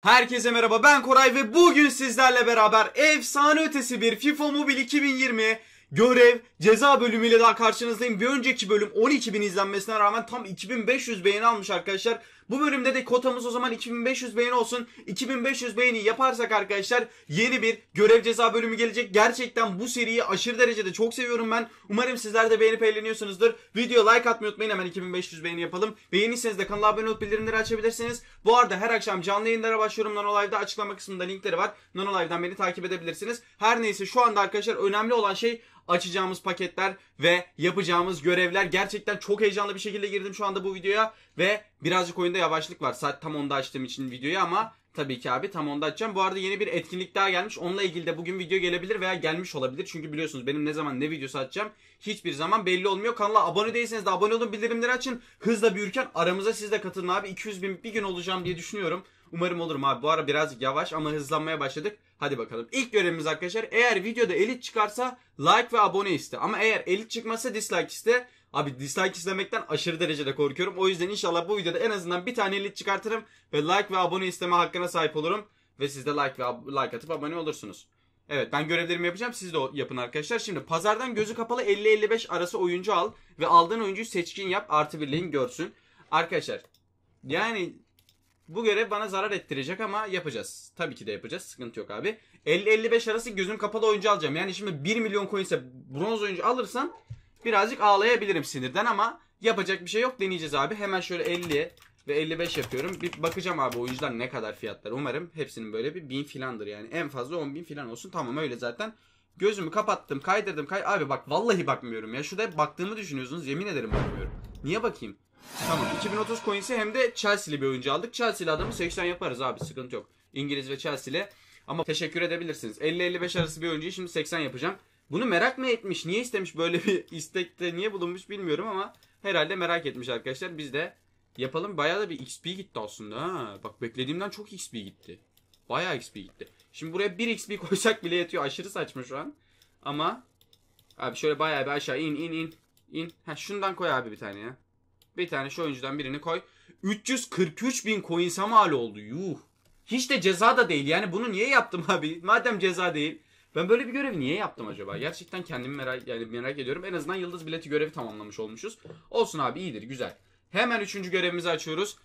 Herkese merhaba ben Koray ve bugün sizlerle beraber efsane ötesi bir FIFA Mobile 2020 görev ceza bölümüyle daha karşınızdayım. Bir önceki bölüm 12.000 izlenmesine rağmen tam 2500 beğeni almış arkadaşlar. Bu bölümde de kotamız o zaman 2500 beğeni olsun. 2500 beğeni yaparsak arkadaşlar yeni bir görev ceza bölümü gelecek. Gerçekten bu seriyi aşırı derecede çok seviyorum ben. Umarım sizler de beğenip eğleniyorsunuzdur. Video like atmayı unutmayın. Hemen 2500 beğeni yapalım. Beğenirseniz de kanala abone olup bildirimleri açabilirsiniz. Bu arada her akşam canlı yayınlara başlıyorum. Nanolive'da açıklama kısmında linkleri var. Nanolive'dan beni takip edebilirsiniz. Her neyse şu anda arkadaşlar önemli olan şey açacağımız paketler ve yapacağımız görevler. Gerçekten çok heyecanlı bir şekilde girdim şu anda bu videoya. Ve birazcık oyunda yavaşlık var. Saat tam 10'da açtığım için videoyu ama tabii ki abi tam 10'da açacağım. Bu arada yeni bir etkinlik daha gelmiş. Onunla ilgili de bugün video gelebilir veya gelmiş olabilir. Çünkü biliyorsunuz benim ne zaman ne videosu açacağım hiçbir zaman belli olmuyor. Kanala abone değilseniz de abone olun bildirimleri açın. Hızla büyürken aramıza siz de katılın abi. 200 bin bir gün olacağım diye düşünüyorum. Umarım olurum abi. Bu ara birazcık yavaş ama hızlanmaya başladık. Hadi bakalım. İlk görevimiz arkadaşlar eğer videoda elit çıkarsa like ve abone iste. Ama eğer elit çıkmasa dislike iste. Abi dislike istemekten aşırı derecede korkuyorum. O yüzden inşallah bu videoda en azından bir tane elit çıkartırım. Ve like ve abone isteme hakkına sahip olurum. Ve siz de like ve like atıp abone olursunuz. Evet ben görevlerimi yapacağım. Siz de yapın arkadaşlar. Şimdi pazardan gözü kapalı 50-55 arası oyuncu al. Ve aldığın oyuncuyu seçkin yap. Artı birliğin görsün. Arkadaşlar yani bu görev bana zarar ettirecek ama yapacağız. Tabii ki de yapacağız. Sıkıntı yok abi. 50-55 arası gözüm kapalı oyuncu alacağım. Yani şimdi 1 milyon coin ise bronz oyuncu alırsan Birazcık ağlayabilirim sinirden ama yapacak bir şey yok deneyeceğiz abi. Hemen şöyle 50 ve 55 yapıyorum. Bir bakacağım abi oyuncular ne kadar fiyatlar. Umarım hepsinin böyle bir 1000 filandır yani. En fazla 10 bin filan olsun. Tamam öyle zaten. Gözümü kapattım kaydırdım. Kay abi bak vallahi bakmıyorum ya. Şurada hep baktığımı düşünüyorsunuz. Yemin ederim bakmıyorum. Niye bakayım? Tamam 2030 coins'i hem de Chelsea'li bir oyuncu aldık. Chelsea'li adamı 80 yaparız abi sıkıntı yok. İngiliz ve Chelsea'li. Ama teşekkür edebilirsiniz. 50-55 arası bir oyuncuyu şimdi 80 yapacağım. Bunu merak mı etmiş? Niye istemiş böyle bir istekte? Niye bulunmuş bilmiyorum ama herhalde merak etmiş arkadaşlar. Biz de yapalım. Bayağı da bir XP gitti aslında. Ha. Bak beklediğimden çok XP gitti. Bayağı XP gitti. Şimdi buraya bir XP koysak bile yetiyor. Aşırı saçma şu an. Ama abi şöyle bayağı bir aşağı in in in. in. Ha, şundan koy abi bir tane ya. Bir tane şu oyuncudan birini koy. 343 bin coins'e mal oldu. Yuh. Hiç de ceza da değil. Yani bunu niye yaptım abi? Madem ceza değil. Ben böyle bir görevi niye yaptım acaba? Gerçekten kendimi merak, yani merak ediyorum. En azından yıldız bileti görevi tamamlamış olmuşuz. Olsun abi iyidir güzel. Hemen üçüncü görevimizi açıyoruz.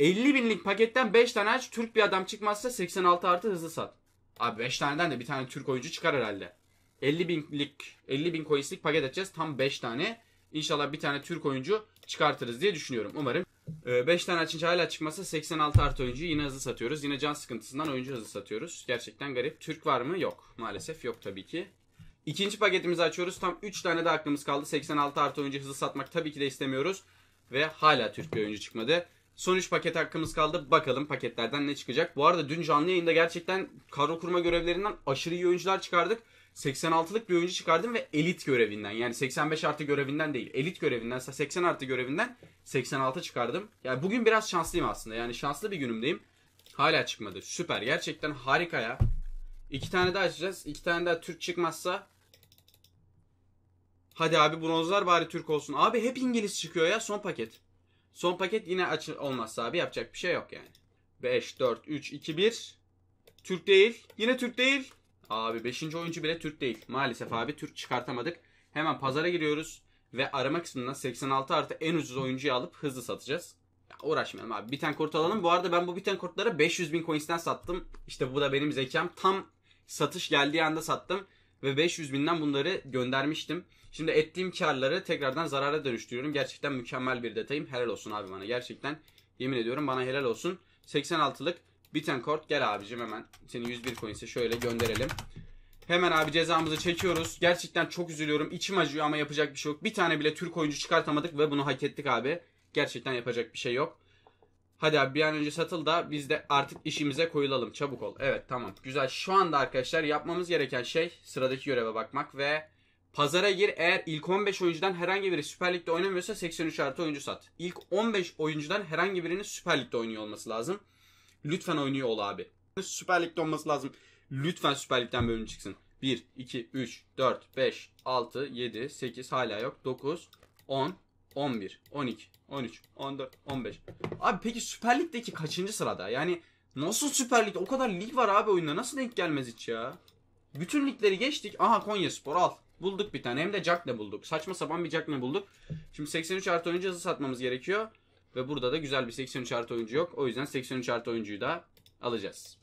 50 binlik paketten 5 tane aç. Türk bir adam çıkmazsa 86 artı hızlı sat. Abi 5 taneden de bir tane Türk oyuncu çıkar herhalde. 50 binlik 50 bin coinslik paket açacağız. Tam 5 tane. İnşallah bir tane Türk oyuncu çıkartırız diye düşünüyorum. Umarım. 5 ee, tane açınca hala çıkmasa 86 artı oyuncuyu yine hızlı satıyoruz. Yine can sıkıntısından oyuncu hızlı satıyoruz. Gerçekten garip. Türk var mı? Yok. Maalesef yok tabii ki. İkinci paketimizi açıyoruz. Tam 3 tane de aklımız kaldı. 86 artı oyuncu hızlı satmak tabii ki de istemiyoruz. Ve hala Türk bir oyuncu çıkmadı. Son 3 paket hakkımız kaldı. Bakalım paketlerden ne çıkacak. Bu arada dün canlı yayında gerçekten kadro kurma görevlerinden aşırı iyi oyuncular çıkardık. 86'lık bir oyuncu çıkardım ve elit görevinden yani 85 artı görevinden değil elit görevinden 80 artı görevinden 86 çıkardım. Yani bugün biraz şanslıyım aslında yani şanslı bir günümdeyim. Hala çıkmadı süper gerçekten harika ya. İki tane daha açacağız. İki tane daha Türk çıkmazsa Hadi abi bronzlar bari Türk olsun. Abi hep İngiliz çıkıyor ya son paket. Son paket yine aç olmazsa abi yapacak bir şey yok yani. 5, 4, 3, 2, 1. Türk değil. Yine Türk değil. Abi 5. oyuncu bile Türk değil. Maalesef abi Türk çıkartamadık. Hemen pazara giriyoruz. Ve arama kısmından 86 artı en ucuz oyuncuyu alıp hızlı satacağız. Ya uğraşmayalım abi. Biten Kurt alalım. Bu arada ben bu biten Kurtları 500 bin coins'ten sattım. İşte bu da benim zekam. Tam satış geldiği anda sattım. Ve 500 binden bunları göndermiştim. Şimdi ettiğim karları tekrardan zarara dönüştürüyorum. Gerçekten mükemmel bir detayım. Helal olsun abi bana. Gerçekten yemin ediyorum bana helal olsun. 86'lık Bittencourt gel abicim hemen. Seni 101 coins'e şöyle gönderelim. Hemen abi cezamızı çekiyoruz. Gerçekten çok üzülüyorum. İçim acıyor ama yapacak bir şey yok. Bir tane bile Türk oyuncu çıkartamadık ve bunu hak ettik abi. Gerçekten yapacak bir şey yok. Hadi abi bir an önce satıl da biz de artık işimize koyulalım. Çabuk ol. Evet tamam. Güzel. Şu anda arkadaşlar yapmamız gereken şey sıradaki göreve bakmak ve Pazara gir eğer ilk 15 oyuncudan herhangi biri Süper Lig'de oynamıyorsa 83 artı oyuncu sat. İlk 15 oyuncudan herhangi birinin Süper Lig'de oynuyor olması lazım. Lütfen oynuyor ol abi. Süper Lig'de olması lazım. Lütfen Süper Lig'den bir çıksın. 1, 2, 3, 4, 5, 6, 7, 8 hala yok. 9, 10, 11, 12, 13, 14, 15. Abi peki Süper Lig'deki kaçıncı sırada? Yani nasıl Süper Lig'de? O kadar lig var abi oyunda. Nasıl denk gelmez hiç ya? Bütün ligleri geçtik. Aha Konya Spor al. Bulduk bir tane. Hem de Jack'le bulduk. Saçma sapan bir Jack'le bulduk. Şimdi 83 artı oyuncu hızı satmamız gerekiyor. Ve burada da güzel bir 83 artı oyuncu yok. O yüzden 83 artı oyuncuyu da alacağız.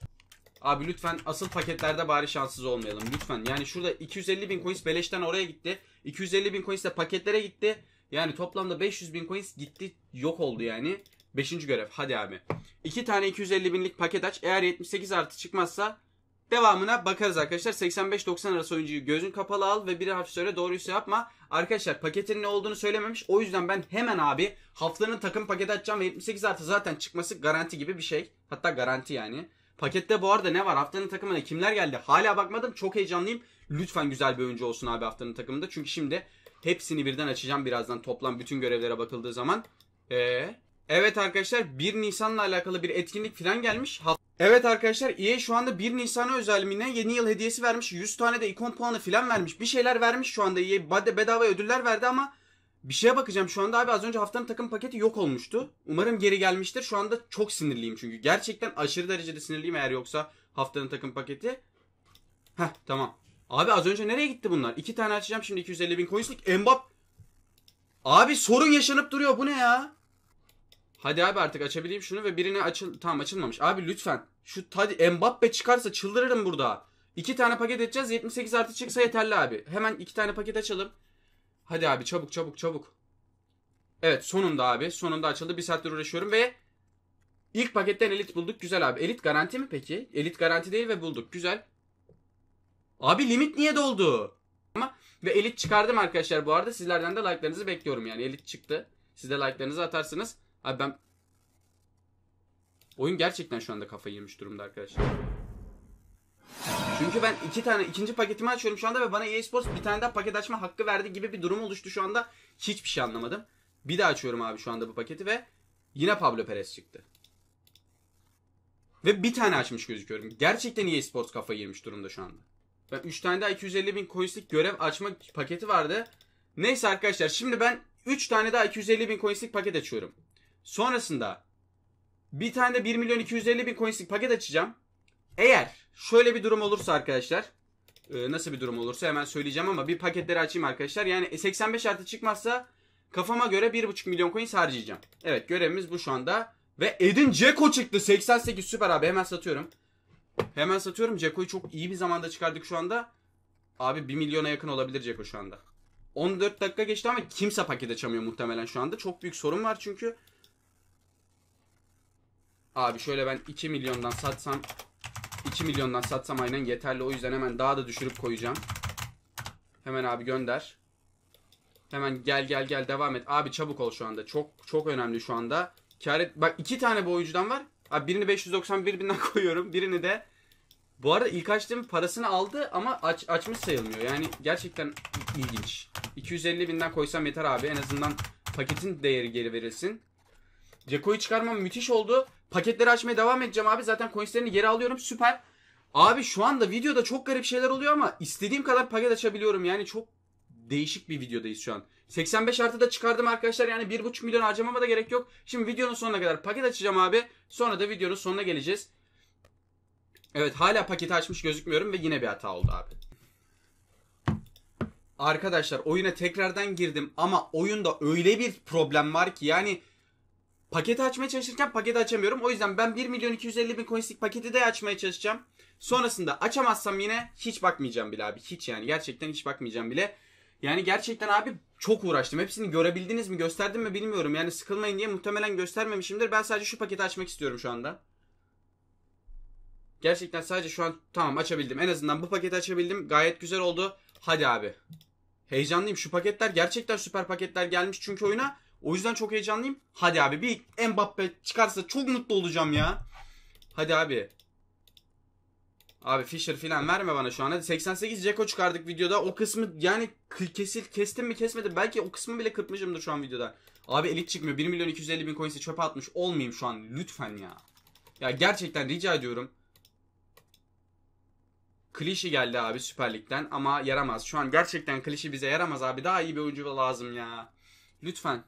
Abi lütfen asıl paketlerde bari şanssız olmayalım. Lütfen. Yani şurada 250 bin coins beleşten oraya gitti. 250 bin coins de paketlere gitti. Yani toplamda 500 bin coins gitti. Yok oldu yani. Beşinci görev. Hadi abi. İki tane 250 binlik paket aç. Eğer 78 artı çıkmazsa Devamına bakarız arkadaşlar. 85-90 arası oyuncuyu gözün kapalı al ve bir hafif söyle doğruysa yapma. Arkadaşlar paketin ne olduğunu söylememiş. O yüzden ben hemen abi haftanın takım paketi açacağım ve 78 artı zaten çıkması garanti gibi bir şey. Hatta garanti yani. Pakette bu arada ne var? Haftanın takımına kimler geldi? Hala bakmadım. Çok heyecanlıyım. Lütfen güzel bir oyuncu olsun abi haftanın takımında. Çünkü şimdi hepsini birden açacağım birazdan toplam bütün görevlere bakıldığı zaman. Ee, evet arkadaşlar 1 Nisan'la alakalı bir etkinlik falan gelmiş. Haft Evet arkadaşlar EA şu anda 1 Nisan'a özelliğine yeni yıl hediyesi vermiş. 100 tane de ikon puanı falan vermiş. Bir şeyler vermiş şu anda EA. Bedava ödüller verdi ama bir şeye bakacağım şu anda abi az önce haftanın takım paketi yok olmuştu. Umarım geri gelmiştir. Şu anda çok sinirliyim çünkü. Gerçekten aşırı derecede sinirliyim eğer yoksa haftanın takım paketi. Heh tamam. Abi az önce nereye gitti bunlar? İki tane açacağım şimdi 250 bin coinslik. Mbappe. Abi sorun yaşanıp duruyor bu ne ya? Hadi abi artık açabileyim şunu ve birine açıl... Tamam açılmamış. Abi lütfen. Şu hadi Mbappe çıkarsa çıldırırım burada. İki tane paket edeceğiz. 78 artı çıksa yeterli abi. Hemen iki tane paket açalım. Hadi abi çabuk çabuk çabuk. Evet sonunda abi. Sonunda açıldı. Bir saattir uğraşıyorum ve ilk paketten elit bulduk. Güzel abi. Elit garanti mi peki? Elit garanti değil ve bulduk. Güzel. Abi limit niye doldu? Ama ve elit çıkardım arkadaşlar bu arada. Sizlerden de like'larınızı bekliyorum yani. Elit çıktı. Siz de like'larınızı atarsınız. Abi ben... Oyun gerçekten şu anda kafayı yemiş durumda arkadaşlar. Çünkü ben iki tane ikinci paketimi açıyorum şu anda ve bana EA Sports bir tane daha paket açma hakkı verdi gibi bir durum oluştu şu anda. Hiçbir şey anlamadım. Bir daha açıyorum abi şu anda bu paketi ve yine Pablo Perez çıktı. Ve bir tane açmış gözüküyorum. Gerçekten EA Sports kafayı yemiş durumda şu anda. Ben 3 tane daha 250 bin coinslik görev açma paketi vardı. Neyse arkadaşlar şimdi ben 3 tane daha 250 bin coinslik paket açıyorum. Sonrasında bir tane de 1 milyon 250 bin coinslik paket açacağım. Eğer şöyle bir durum olursa arkadaşlar e, nasıl bir durum olursa hemen söyleyeceğim ama bir paketleri açayım arkadaşlar. Yani 85 e, artı çıkmazsa kafama göre 1.5 milyon coins harcayacağım. Evet görevimiz bu şu anda. Ve Edin Ceko çıktı. 88 süper abi hemen satıyorum. Hemen satıyorum. Ceko'yu çok iyi bir zamanda çıkardık şu anda. Abi 1 milyona yakın olabilir Ceko şu anda. 14 dakika geçti ama kimse paket açamıyor muhtemelen şu anda. Çok büyük sorun var çünkü. Abi şöyle ben 2 milyondan satsam 2 milyondan satsam aynen yeterli. O yüzden hemen daha da düşürüp koyacağım. Hemen abi gönder. Hemen gel gel gel devam et. Abi çabuk ol şu anda. Çok çok önemli şu anda. Kâr et. Bak iki tane bu oyuncudan var. Abi birini 591 binden koyuyorum. Birini de bu arada ilk açtığım parasını aldı ama aç, açmış sayılmıyor. Yani gerçekten ilginç. 250 binden koysam yeter abi. En azından paketin değeri geri verilsin. Ceko'yu çıkarmam müthiş oldu. Paketleri açmaya devam edeceğim abi. Zaten coinslerini geri alıyorum. Süper. Abi şu anda videoda çok garip şeyler oluyor ama istediğim kadar paket açabiliyorum. Yani çok değişik bir videodayız şu an. 85 artı da çıkardım arkadaşlar. Yani 1.5 milyon harcamama da gerek yok. Şimdi videonun sonuna kadar paket açacağım abi. Sonra da videonun sonuna geleceğiz. Evet hala paketi açmış gözükmüyorum ve yine bir hata oldu abi. Arkadaşlar oyuna tekrardan girdim ama oyunda öyle bir problem var ki yani Paketi açmaya çalışırken paketi açamıyorum. O yüzden ben 1 milyon 250 bin coinslik paketi de açmaya çalışacağım. Sonrasında açamazsam yine hiç bakmayacağım bile abi. Hiç yani gerçekten hiç bakmayacağım bile. Yani gerçekten abi çok uğraştım. Hepsini görebildiniz mi gösterdim mi bilmiyorum. Yani sıkılmayın diye muhtemelen göstermemişimdir. Ben sadece şu paketi açmak istiyorum şu anda. Gerçekten sadece şu an tamam açabildim. En azından bu paketi açabildim. Gayet güzel oldu. Hadi abi. Heyecanlıyım. Şu paketler gerçekten süper paketler gelmiş çünkü oyuna. O yüzden çok heyecanlıyım. Hadi abi bir Mbappe çıkarsa çok mutlu olacağım ya. Hadi abi. Abi Fisher filan verme bana şu an. Hadi 88 Ceko çıkardık videoda. O kısmı yani kesil kestim mi kesmedim. Belki o kısmı bile kırpmışımdır şu an videoda. Abi elit çıkmıyor. 1 milyon 250 bin coins'i çöpe atmış. Olmayayım şu an. Lütfen ya. Ya gerçekten rica ediyorum. Klişi geldi abi Süper Lig'den ama yaramaz. Şu an gerçekten klişi bize yaramaz abi. Daha iyi bir oyuncu lazım ya. Lütfen.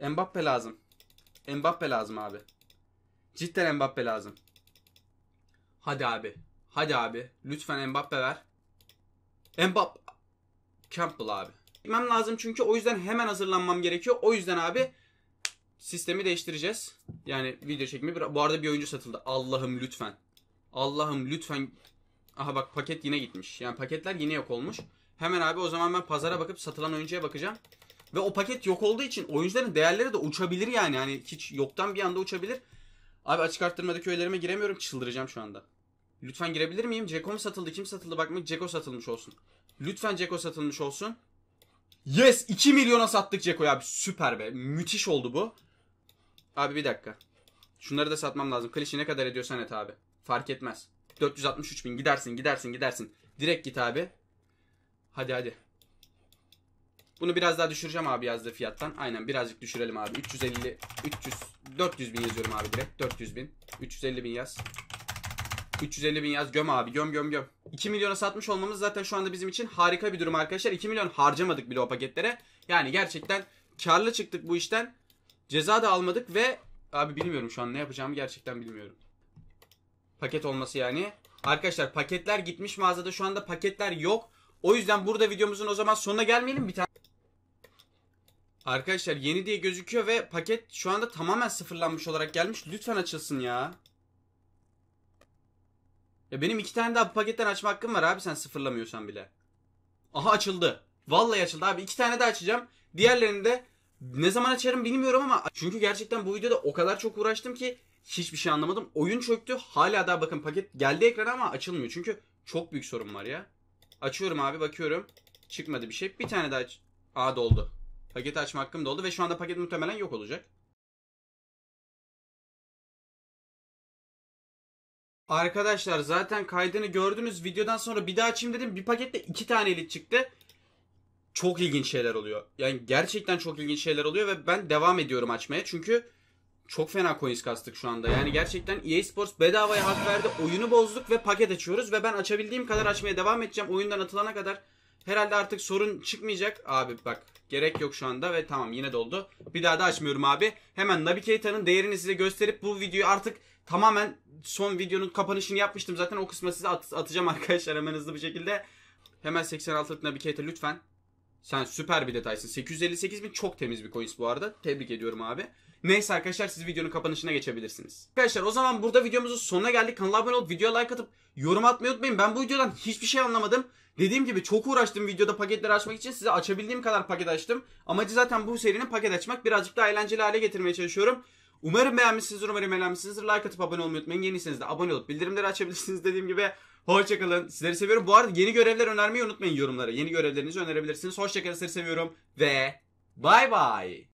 Mbappe lazım. Mbappe lazım abi. Cidden Mbappe lazım. Hadi abi. Hadi abi. Lütfen Mbappe ver. Mbappe. Campbell abi. Gitmem lazım çünkü o yüzden hemen hazırlanmam gerekiyor. O yüzden abi sistemi değiştireceğiz. Yani video çekimi. Bu arada bir oyuncu satıldı. Allah'ım lütfen. Allah'ım lütfen. Aha bak paket yine gitmiş. Yani paketler yine yok olmuş. Hemen abi o zaman ben pazara bakıp satılan oyuncuya bakacağım. Ve o paket yok olduğu için oyuncuların değerleri de uçabilir yani. Hani hiç yoktan bir anda uçabilir. Abi açık arttırmada köylerime giremiyorum. Çıldıracağım şu anda. Lütfen girebilir miyim? Ceko mu satıldı? Kim satıldı? Bakmak Ceko satılmış olsun. Lütfen Ceko satılmış olsun. Yes! 2 milyona sattık Ceko'yu abi. Süper be. Müthiş oldu bu. Abi bir dakika. Şunları da satmam lazım. Klişi ne kadar ediyorsan et abi. Fark etmez. 463 bin. Gidersin, gidersin, gidersin. Direkt git abi. Hadi hadi. Bunu biraz daha düşüreceğim abi yazdığı fiyattan. Aynen birazcık düşürelim abi. 350, 300, 400 bin yazıyorum abi direkt. 400 bin. 350 bin yaz. 350 bin yaz göm abi göm göm göm. 2 milyona satmış olmamız zaten şu anda bizim için harika bir durum arkadaşlar. 2 milyon harcamadık bile o paketlere. Yani gerçekten karlı çıktık bu işten. Ceza da almadık ve abi bilmiyorum şu an ne yapacağımı gerçekten bilmiyorum. Paket olması yani. Arkadaşlar paketler gitmiş mağazada şu anda paketler yok. O yüzden burada videomuzun o zaman sonuna gelmeyelim. Bir tane Arkadaşlar yeni diye gözüküyor ve paket şu anda tamamen sıfırlanmış olarak gelmiş. Lütfen açılsın ya. Ya benim iki tane daha bu paketten açma hakkım var abi sen sıfırlamıyorsan bile. Aha açıldı. Vallahi açıldı abi. iki tane daha açacağım. Diğerlerini de ne zaman açarım bilmiyorum ama çünkü gerçekten bu videoda o kadar çok uğraştım ki hiçbir şey anlamadım. Oyun çöktü. Hala daha bakın paket geldi ekrana ama açılmıyor. Çünkü çok büyük sorun var ya. Açıyorum abi bakıyorum. Çıkmadı bir şey. Bir tane daha aç. Aa doldu. Paketi açma hakkım da oldu ve şu anda paket muhtemelen yok olacak. Arkadaşlar zaten kaydını gördünüz. Videodan sonra bir daha açayım dedim. Bir pakette iki tane elit çıktı. Çok ilginç şeyler oluyor. Yani gerçekten çok ilginç şeyler oluyor ve ben devam ediyorum açmaya. Çünkü çok fena coins kastık şu anda. Yani gerçekten EA Sports bedavaya hak verdi. Oyunu bozduk ve paket açıyoruz. Ve ben açabildiğim kadar açmaya devam edeceğim. Oyundan atılana kadar Herhalde artık sorun çıkmayacak. Abi bak gerek yok şu anda ve tamam yine doldu. Bir daha da açmıyorum abi. Hemen Navigator'ın değerini size gösterip bu videoyu artık tamamen son videonun kapanışını yapmıştım. Zaten o kısmı size at atacağım arkadaşlar hemen hızlı bir şekilde. Hemen 86'lık Navigator lütfen. Sen süper bir detaysın. 858 bin çok temiz bir coins bu arada. Tebrik ediyorum abi. Neyse arkadaşlar siz videonun kapanışına geçebilirsiniz. Arkadaşlar o zaman burada videomuzun sonuna geldik. Kanala abone olup videoya like atıp yorum atmayı unutmayın. Ben bu videodan hiçbir şey anlamadım. Dediğim gibi çok uğraştım videoda paketleri açmak için. Size açabildiğim kadar paket açtım. Amacı zaten bu serinin paket açmak. Birazcık daha eğlenceli hale getirmeye çalışıyorum. Umarım beğenmişsinizdir, umarım eğlenmişsinizdir. Like atıp abone olmayı unutmayın. Yeniyseniz de abone olup bildirimleri açabilirsiniz dediğim gibi. Hoşçakalın. Sizleri seviyorum. Bu arada yeni görevler önermeyi unutmayın yorumlara. Yeni görevlerinizi önerebilirsiniz. Hoşçakalın. Sizleri seviyorum. Ve bay bay.